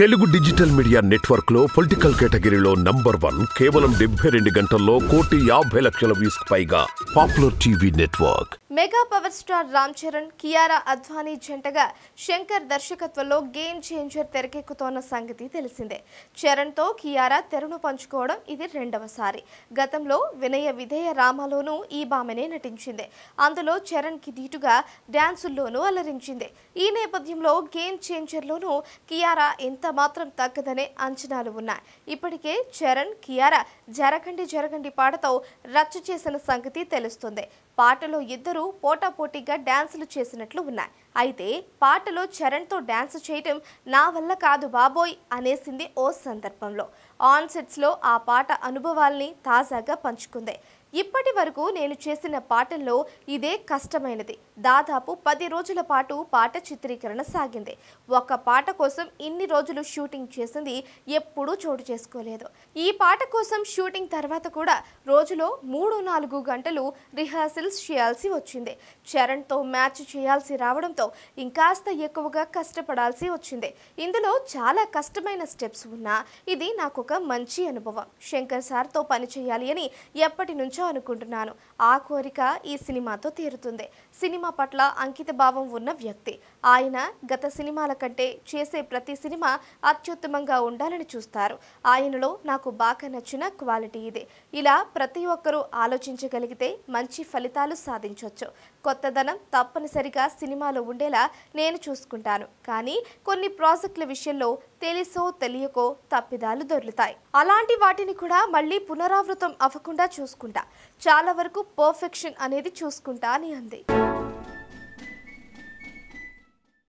Telugu digital media network లో political కేటగిరీలో number one కేవలం డెబ్బై రెండు గంటల్లో కోటి యాభై లక్షల వ్యూస్ పైగా popular TV network mega power star Ram Charan Kiara Advani జంటగా శంకర్ దర్శకత్వంలో గేమ్ చేంజర్ తెరకెక్కుతోన్న సంగతి తెలిసిందే చరణ్తో కియారా తెరను పంచుకోవడం ఇది రెండవసారి గతంలో వినయ విధేయ రామలోనూ ఈ భామనే నటించింది అందులో చరణ్కి ధీటుగా డ్యాన్సుల్లోనూ అలరించింది ఈ నేపథ్యంలో గేమ్ చేంజర్లోనూ కియారా ఎంత మాత్రం తగ్గదనే అంచనాలు ఉన్నాయి ఇప్పటికే చరణ్ కియారా జరగండి జరగండి పాటతో రచ్చ చేసిన సంగతి తెలుస్తుంది పాటలో ఇద్దరు పోటాపోటీగా డ్యాన్సులు చేసినట్లు ఉన్నాయి అయితే పాటలో చరణ్తో డ్యాన్స్ చేయటం నా వల్ల కాదు బాబోయ్ అనేసింది ఓ సందర్భంలో ఆన్ సెట్స్లో ఆ పాట అనుభవాల్ని తాజాగా పంచుకుంది ఇప్పటి వరకు నేను చేసిన పాటల్లో ఇదే కష్టమైనది దాదాపు పది రోజుల పాటు పాట చిత్రీకరణ సాగింది ఒక్క పాట కోసం ఇన్ని రోజులు షూటింగ్ చేసింది ఎప్పుడూ చోటు చేసుకోలేదు ఈ పాట కోసం షూటింగ్ తర్వాత కూడా రోజులో మూడు నాలుగు గంటలు రిహార్సల్స్ చేయాల్సి వచ్చింది చరణ్తో మ్యాచ్ చేయాల్సి రావడంతో ఇంకాస్త ఎక్కువగా కష్టపడాల్సి వచ్చింది ఇందులో చాలా కష్టమైన స్టెప్స్ ఉన్నా ఇది నాకు ఒక మంచి అనుభవం శంకర్ సార్తో పనిచేయాలి అని ఎప్పటి నుంచో అనుకుంటున్నాను ఆ కోరిక ఈ సినిమాతో తీరుతుంది సినిమా సినిమా పట్ల అంకిత భావం ఉన్న వ్యక్తి ఆయన గత సినిమాల కంటే చేసే ప్రతి సినిమా అత్యుత్తమంగా ఉండాలని చూస్తారు ఆయనలో నాకు బాగా నచ్చిన క్వాలిటీ ఇదే ఇలా ప్రతి ఒక్కరూ ఆలోచించగలిగితే మంచి ఫలితాలు సాధించవచ్చు కొత్తదనం తప్పనిసరిగా సినిమాలో ఉండేలా నేను చూసుకుంటాను కానీ కొన్ని ప్రాజెక్టుల విషయంలో తెలుసో తెలియకో తప్పిదాలు దొరుకుతాయి అలాంటి వాటిని కూడా మళ్ళీ పునరావృతం అవ్వకుండా చూసుకుంటా చాలా వరకు పర్ఫెక్షన్ అనేది చూసుకుంటా అని అంది